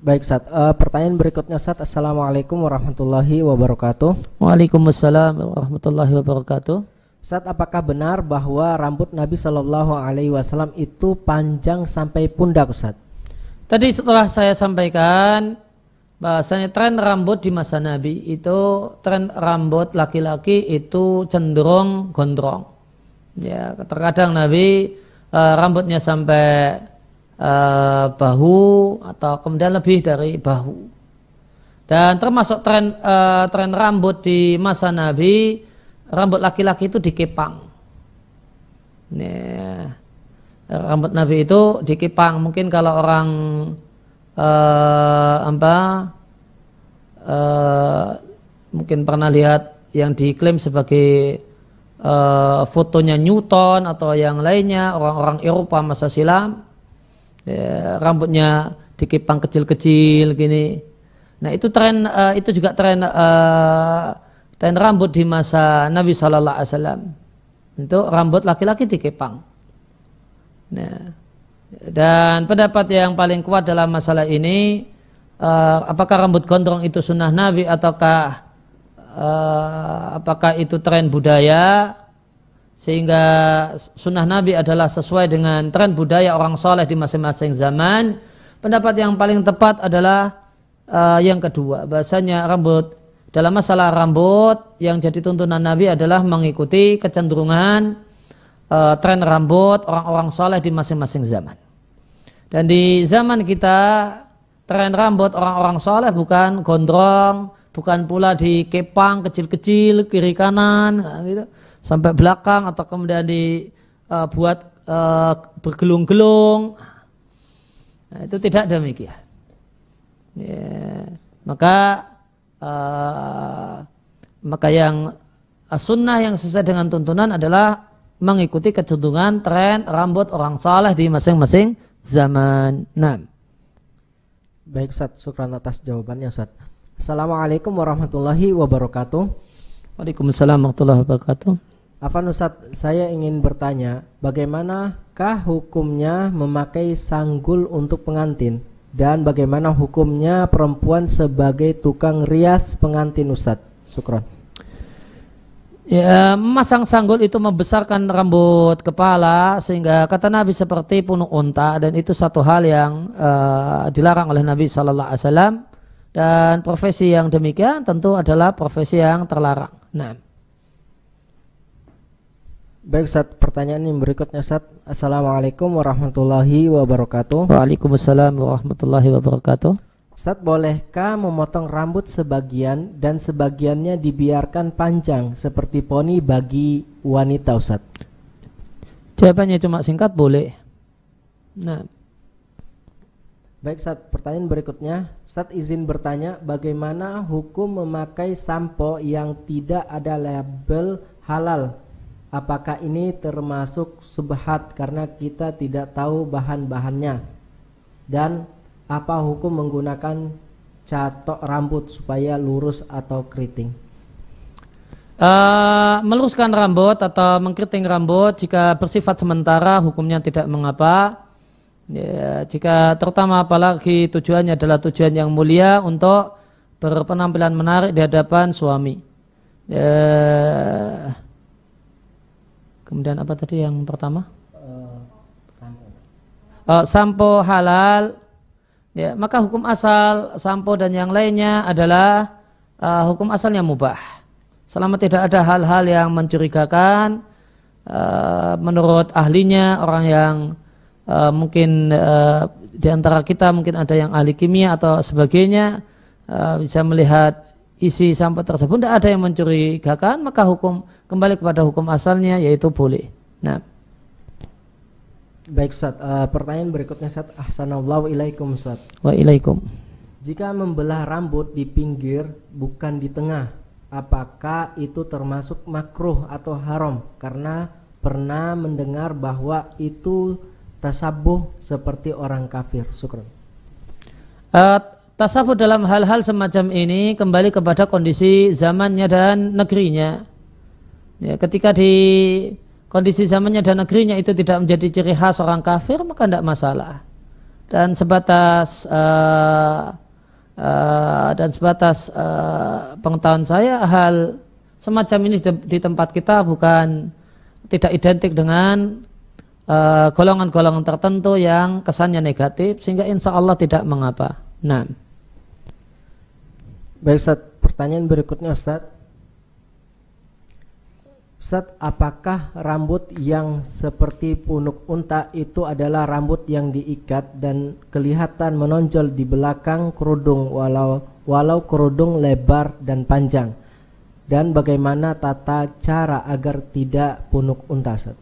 Baik saat uh, eh, pertanyaan berikutnya saat Assalamualaikum warahmatullahi wabarakatuh Waalaikumsalam warahmatullahi wabarakatuh Saat apakah benar bahwa rambut Nabi Shallallahu Alaihi Wasallam itu panjang sampai pundak Ustaz? Tadi setelah saya sampaikan bahasanya tren rambut di masa Nabi itu tren rambut laki-laki itu cenderung gondrong. Ya, terkadang Nabi e, rambutnya sampai e, bahu atau kemudian lebih dari bahu. Dan termasuk tren e, tren rambut di masa Nabi, rambut laki-laki itu dikepang. Nih, ya, rambut Nabi itu dikepang. Mungkin kalau orang uh, apa uh, mungkin pernah lihat yang diklaim sebagai uh, fotonya Newton atau yang lainnya orang-orang Eropa masa silam ya, rambutnya dikipang kecil-kecil gini nah itu tren uh, itu juga tren uh, tren rambut di masa Nabi Shallallahu Alaihi Wasallam itu rambut laki-laki dikepang nah dan pendapat yang paling kuat dalam masalah ini, uh, apakah rambut gondrong itu sunnah Nabi ataukah uh, apakah itu tren budaya? Sehingga sunnah Nabi adalah sesuai dengan tren budaya orang soleh di masing-masing zaman. Pendapat yang paling tepat adalah uh, yang kedua, bahasanya rambut dalam masalah rambut yang jadi tuntunan Nabi adalah mengikuti kecenderungan uh, tren rambut orang-orang soleh di masing-masing zaman. Dan di zaman kita tren rambut orang-orang soleh bukan gondrong, bukan pula di kepang kecil-kecil kiri kanan eh, gitu sampai belakang atau kemudian dibuat eh, uh, uh, bergelung-gelung. Nah, itu tidak demikian. Yeah. Maka uh, maka yang sunnah yang sesuai dengan tuntunan adalah mengikuti kecenderungan tren rambut orang saleh di masing-masing zaman. Nah. Baik Ustaz, syukran atas jawabannya Ustaz. Assalamualaikum warahmatullahi wabarakatuh. Waalaikumsalam warahmatullahi wabarakatuh. Afan Ustaz, saya ingin bertanya, bagaimanakah hukumnya memakai sanggul untuk pengantin? Dan bagaimana hukumnya perempuan sebagai tukang rias pengantin Ustaz? Syukran. Ya, memasang sanggul itu membesarkan rambut kepala sehingga kata Nabi seperti punuk unta dan itu satu hal yang uh, dilarang oleh Nabi Shallallahu Alaihi Wasallam dan profesi yang demikian tentu adalah profesi yang terlarang. Nah. Baik saat pertanyaan yang berikutnya saat Assalamualaikum warahmatullahi wabarakatuh. Waalaikumsalam warahmatullahi wabarakatuh. Ustaz bolehkah memotong rambut sebagian dan sebagiannya dibiarkan panjang seperti poni bagi wanita Ustadz? Jawabannya cuma singkat boleh. Nah. Baik saat pertanyaan berikutnya, saat izin bertanya bagaimana hukum memakai sampo yang tidak ada label halal? Apakah ini termasuk subhat karena kita tidak tahu bahan-bahannya? Dan apa hukum menggunakan catok rambut supaya lurus atau keriting? Uh, meluruskan rambut atau mengkeriting rambut jika bersifat sementara hukumnya tidak mengapa. Ya, jika terutama apalagi tujuannya adalah tujuan yang mulia untuk berpenampilan menarik di hadapan suami. Ya, kemudian apa tadi yang pertama? Uh, sampo. Uh, sampo halal ya maka hukum asal sampo dan yang lainnya adalah uh, hukum asalnya mubah selama tidak ada hal-hal yang mencurigakan uh, menurut ahlinya orang yang uh, mungkin uh, di antara kita mungkin ada yang ahli kimia atau sebagainya uh, bisa melihat isi sampo tersebut tidak ada yang mencurigakan maka hukum kembali kepada hukum asalnya yaitu boleh nah Baik Ustaz, uh, pertanyaan berikutnya Ustaz. Ahsanallahu ilaikum Ustaz. Waalaikum. Jika membelah rambut di pinggir bukan di tengah, apakah itu termasuk makruh atau haram? Karena pernah mendengar bahwa itu tasabuh seperti orang kafir. Syukur. Uh, eh, tasabuh dalam hal-hal semacam ini kembali kepada kondisi zamannya dan negerinya. Ya, ketika di kondisi zamannya dan negerinya itu tidak menjadi ciri khas orang kafir maka tidak masalah dan sebatas uh, uh, dan sebatas uh, pengetahuan saya hal semacam ini di, tempat kita bukan tidak identik dengan golongan-golongan uh, tertentu yang kesannya negatif sehingga insya Allah tidak mengapa. Nah. Baik Ustaz, pertanyaan berikutnya ustadz. Ustaz, apakah rambut yang seperti punuk unta itu adalah rambut yang diikat dan kelihatan menonjol di belakang kerudung walau walau kerudung lebar dan panjang? Dan bagaimana tata cara agar tidak punuk unta, Ustaz?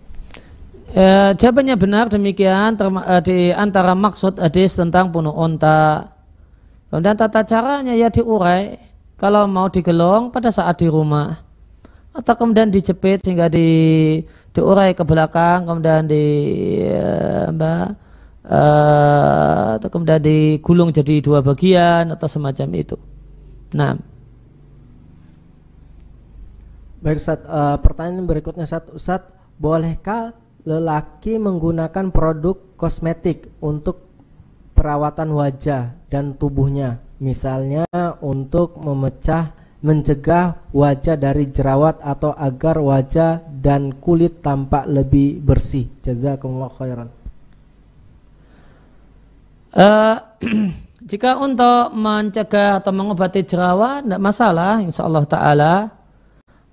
E, jawabannya benar demikian e, di antara maksud hadis tentang punuk unta. Kemudian tata caranya ya diurai kalau mau digelong pada saat di rumah atau kemudian dijepit sehingga di diurai ke belakang kemudian di ya, mbak uh, atau kemudian digulung jadi dua bagian atau semacam itu. Nah, baik saat uh, eh, pertanyaan berikutnya saat saat bolehkah lelaki menggunakan produk kosmetik untuk perawatan wajah dan tubuhnya? Misalnya untuk memecah mencegah wajah dari jerawat atau agar wajah dan kulit tampak lebih bersih. Jazakumullah khairan. Uh, jika untuk mencegah atau mengobati jerawat tidak masalah insyaallah taala.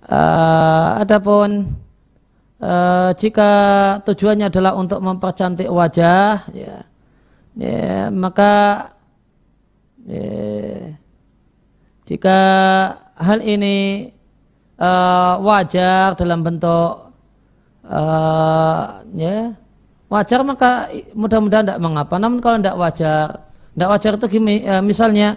Uh, adapun uh, jika tujuannya adalah untuk mempercantik wajah ya, ya maka ya, jika hal ini uh, wajar dalam bentuk uh, ya wajar maka mudah-mudahan tidak mengapa. Namun kalau tidak wajar, tidak wajar itu uh, misalnya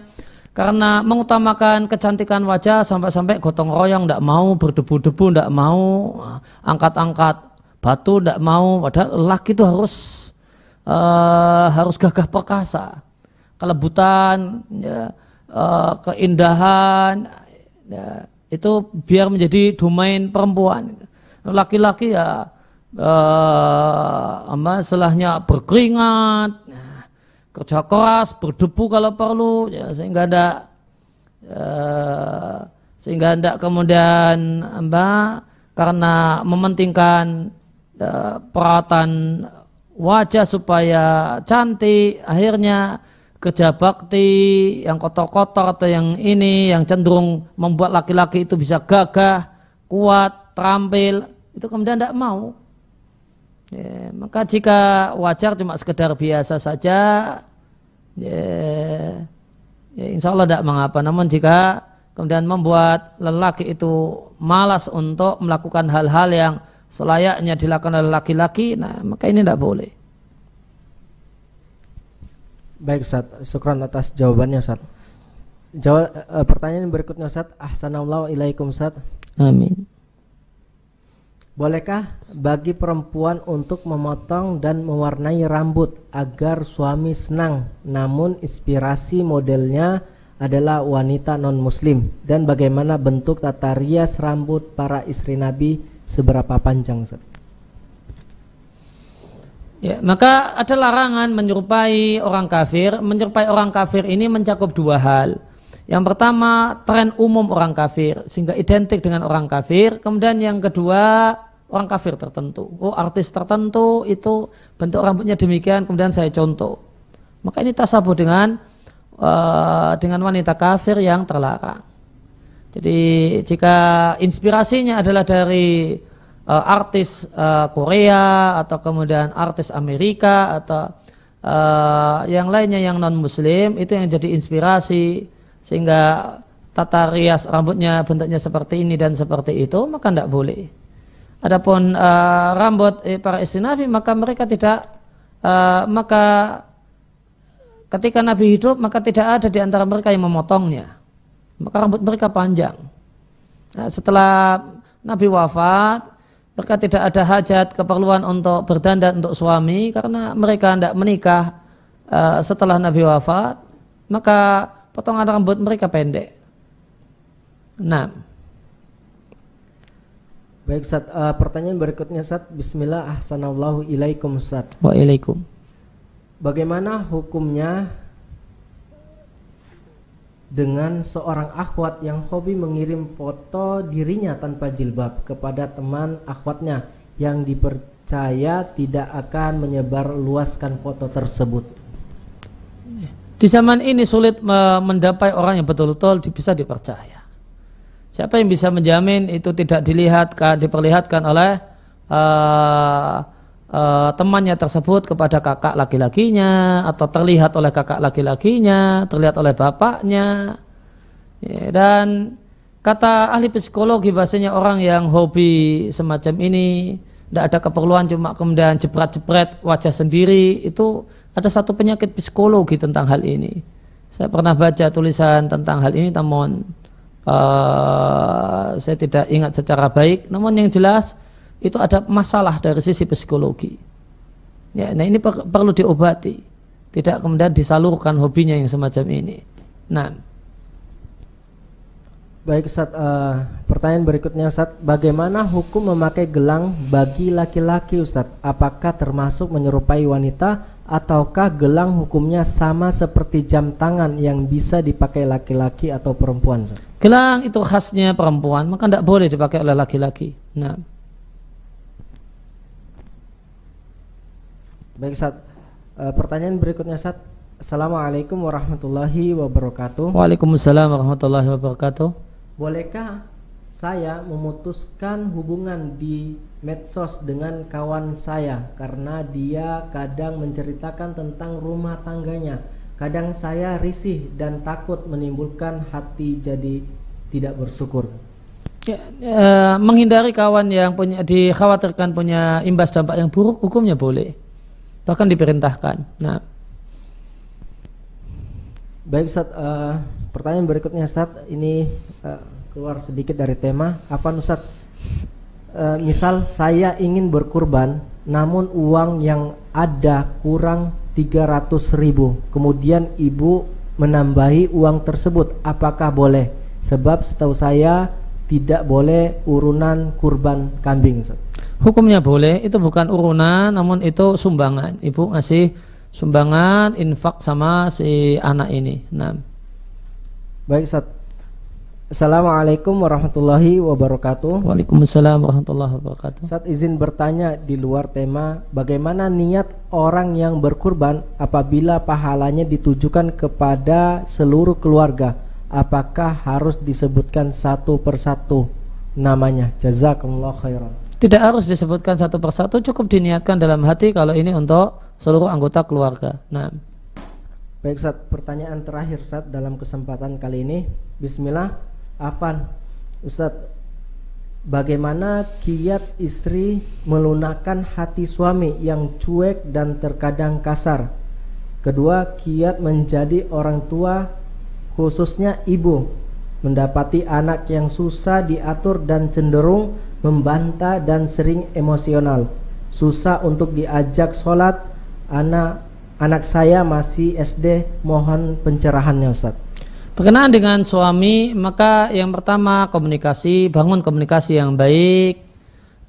karena mengutamakan kecantikan wajah sampai-sampai gotong royong tidak mau berdebu-debu tidak mau angkat-angkat batu tidak mau padahal lelaki itu harus uh, harus gagah perkasa kelebutan ya, Eh, keindahan ya, itu biar menjadi domain perempuan. Laki-laki ya uh, apa selahnya berkeringat, ya, kerja keras, berdebu kalau perlu, ya, sehingga tidak uh, eh, sehingga tidak kemudian apa karena mementingkan uh, peralatan wajah supaya cantik akhirnya kerja bakti yang kotor-kotor atau yang ini yang cenderung membuat laki-laki itu bisa gagah, kuat, terampil itu kemudian tidak mau. Ya, maka jika wajar cuma sekedar biasa saja, ya, ya insya Allah tidak mengapa. Namun jika kemudian membuat lelaki itu malas untuk melakukan hal-hal yang selayaknya dilakukan oleh laki-laki, nah maka ini tidak boleh. Baik Ustaz, syukran atas jawabannya Ustaz. Jawa, e, pertanyaan berikutnya Ustaz, ahsanallahu ilaikum Ustaz. Amin. Bolehkah bagi perempuan untuk memotong dan mewarnai rambut agar suami senang? Namun inspirasi modelnya adalah wanita non-muslim dan bagaimana bentuk tata rias rambut para istri Nabi seberapa panjang? Ustaz? Ya, maka ada larangan menyerupai orang kafir. Menyerupai orang kafir ini mencakup dua hal. Yang pertama, tren umum orang kafir sehingga identik dengan orang kafir. Kemudian yang kedua, orang kafir tertentu. Oh, artis tertentu itu bentuk rambutnya demikian, kemudian saya contoh. Maka ini tasabuh dengan uh, dengan wanita kafir yang terlarang. Jadi jika inspirasinya adalah dari uh, artis uh, Korea atau kemudian artis Amerika atau uh, yang lainnya yang non muslim itu yang jadi inspirasi sehingga tata rias rambutnya bentuknya seperti ini dan seperti itu maka tidak boleh. Adapun uh, rambut eh, para istri Nabi maka mereka tidak uh, maka ketika Nabi hidup maka tidak ada di antara mereka yang memotongnya. Maka rambut mereka panjang. Nah, setelah Nabi wafat mereka tidak ada hajat keperluan untuk berdandan untuk suami karena mereka tidak menikah uh, setelah Nabi wafat, maka potongan rambut mereka pendek. Nah, Baik Ustaz, uh, pertanyaan berikutnya Ustaz. Bismillah ahsanallahu ilaikum Ustaz. Wa Bagaimana hukumnya dengan seorang akhwat yang hobi mengirim foto dirinya tanpa jilbab kepada teman akhwatnya yang dipercaya tidak akan menyebar luaskan foto tersebut. Di zaman ini sulit mendapai orang yang betul-betul bisa dipercaya. Siapa yang bisa menjamin itu tidak dilihat diperlihatkan oleh eh, uh, temannya tersebut kepada kakak laki-lakinya atau terlihat oleh kakak laki-lakinya, terlihat oleh bapaknya. Ya, dan kata ahli psikologi bahasanya orang yang hobi semacam ini tidak ada keperluan cuma kemudian jepret-jepret wajah sendiri itu ada satu penyakit psikologi tentang hal ini. Saya pernah baca tulisan tentang hal ini namun uh, saya tidak ingat secara baik. Namun yang jelas itu ada masalah dari sisi psikologi. Ya, nah ini per perlu diobati. Tidak kemudian disalurkan hobinya yang semacam ini. Nah, Baik saat uh, eh, pertanyaan berikutnya saat bagaimana hukum memakai gelang bagi laki-laki Ustaz? Apakah termasuk menyerupai wanita ataukah gelang hukumnya sama seperti jam tangan yang bisa dipakai laki-laki atau perempuan Ustaz? Gelang itu khasnya perempuan, maka tidak boleh dipakai oleh laki-laki. Nah, Baik saat e, eh, pertanyaan berikutnya saat Assalamualaikum warahmatullahi wabarakatuh. Waalaikumsalam warahmatullahi wabarakatuh. Bolehkah saya memutuskan hubungan di medsos dengan kawan saya karena dia kadang menceritakan tentang rumah tangganya. Kadang saya risih dan takut menimbulkan hati jadi tidak bersyukur. Ya, eh, menghindari kawan yang punya dikhawatirkan punya imbas dampak yang buruk hukumnya boleh bahkan diperintahkan. Nah, baik Ustaz, uh, pertanyaan berikutnya Ustaz, ini uh, keluar sedikit dari tema. Apa Ustaz? Uh, misal saya ingin berkurban, namun uang yang ada kurang 300 ribu. Kemudian ibu menambahi uang tersebut, apakah boleh? Sebab setahu saya tidak boleh urunan kurban kambing. Ustaz hukumnya boleh itu bukan urunan namun itu sumbangan ibu ngasih sumbangan infak sama si anak ini nah baik saat Assalamualaikum warahmatullahi wabarakatuh Waalaikumsalam warahmatullahi wabarakatuh Saat izin bertanya di luar tema Bagaimana niat orang yang berkurban Apabila pahalanya ditujukan kepada seluruh keluarga Apakah harus disebutkan satu persatu namanya Jazakumullah khairan tidak harus disebutkan satu persatu, cukup diniatkan dalam hati kalau ini untuk seluruh anggota keluarga. Nah. Baik Ustaz, pertanyaan terakhir saat dalam kesempatan kali ini. Bismillah, Afan. Ustaz, bagaimana kiat istri melunakkan hati suami yang cuek dan terkadang kasar? Kedua, kiat menjadi orang tua khususnya ibu mendapati anak yang susah diatur dan cenderung membantah dan sering emosional. Susah untuk diajak sholat. Anak anak saya masih SD, mohon pencerahannya Ustaz. Berkenaan dengan suami, maka yang pertama komunikasi, bangun komunikasi yang baik,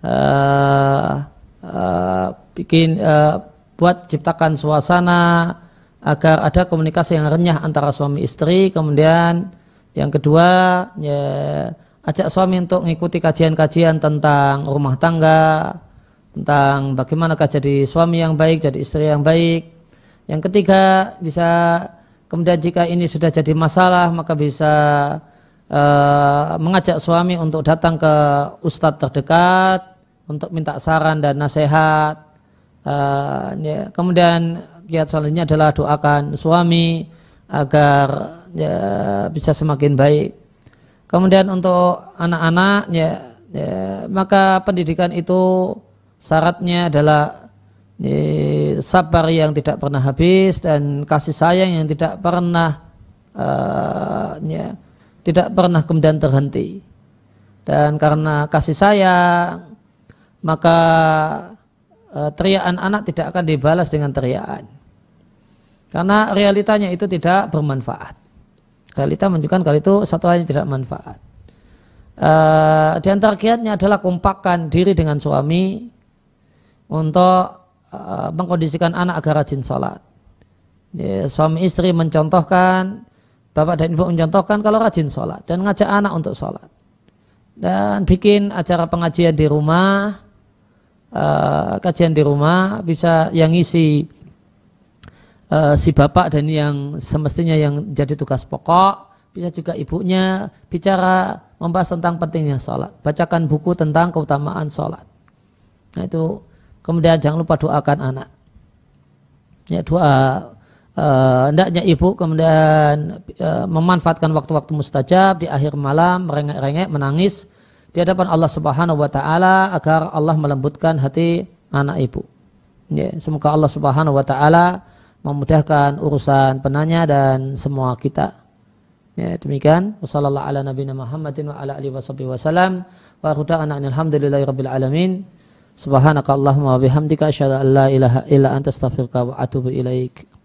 uh, uh, bikin uh, buat ciptakan suasana agar ada komunikasi yang renyah antara suami istri. Kemudian yang kedua, ya, ajak suami untuk mengikuti kajian-kajian tentang rumah tangga, tentang bagaimanakah jadi suami yang baik, jadi istri yang baik. Yang ketiga bisa kemudian jika ini sudah jadi masalah maka bisa uh, mengajak suami untuk datang ke ustadz terdekat untuk minta saran dan nasihat. Uh, ya. Kemudian kiat selanjutnya adalah doakan suami agar ya, bisa semakin baik. Kemudian untuk anak-anak ya, ya maka pendidikan itu syaratnya adalah ya, sabar yang tidak pernah habis dan kasih sayang yang tidak pernah uh, ya, tidak pernah kemudian terhenti. Dan karena kasih sayang maka uh, teriakan anak tidak akan dibalas dengan teriakan. Karena realitanya itu tidak bermanfaat. Realita menunjukkan kalau itu satu hal yang tidak manfaat. Uh, di antara kiatnya adalah kompakkan diri dengan suami untuk uh, mengkondisikan anak agar rajin sholat. Ya, suami istri mencontohkan, bapak dan ibu mencontohkan kalau rajin sholat dan ngajak anak untuk sholat. Dan bikin acara pengajian di rumah, uh, kajian di rumah bisa yang isi uh, si bapak dan yang semestinya yang jadi tugas pokok, bisa juga ibunya bicara membahas tentang pentingnya sholat. Bacakan buku tentang keutamaan sholat. Nah itu kemudian jangan lupa doakan anak. Ya doa Uh, ibu kemudian uh, memanfaatkan waktu-waktu mustajab di akhir malam merengek-rengek menangis di hadapan Allah Subhanahu wa taala agar Allah melembutkan hati anak ibu. Ya, semoga Allah Subhanahu wa taala memudahkan urusan penanya dan semua kita. Ya, demikian wassalamualaikum warahmatullahi wabarakatuh Muhammadin wa ala wa alamin. Subhanakallahumma wa bihamdika asyhadu an la ilaha illa anta astaghfiruka wa atubu ilaika.